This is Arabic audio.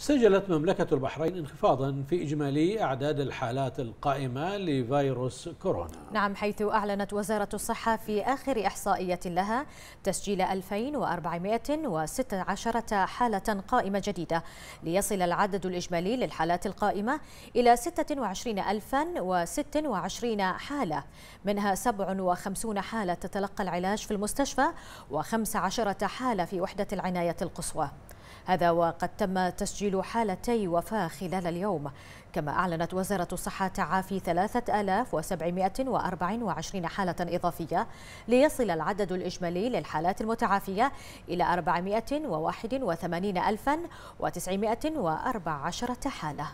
سجلت مملكة البحرين انخفاضا في إجمالي أعداد الحالات القائمة لفيروس كورونا نعم حيث أعلنت وزارة الصحة في آخر إحصائية لها تسجيل 2416 حالة قائمة جديدة ليصل العدد الإجمالي للحالات القائمة إلى 26026 حالة منها 57 حالة تتلقى العلاج في المستشفى و15 حالة في وحدة العناية القصوى هذا وقد تم تسجيل حالتي وفاة خلال اليوم كما أعلنت وزارة الصحة تعافي 3724 حالة إضافية ليصل العدد الإجمالي للحالات المتعافية إلى 481914 حالة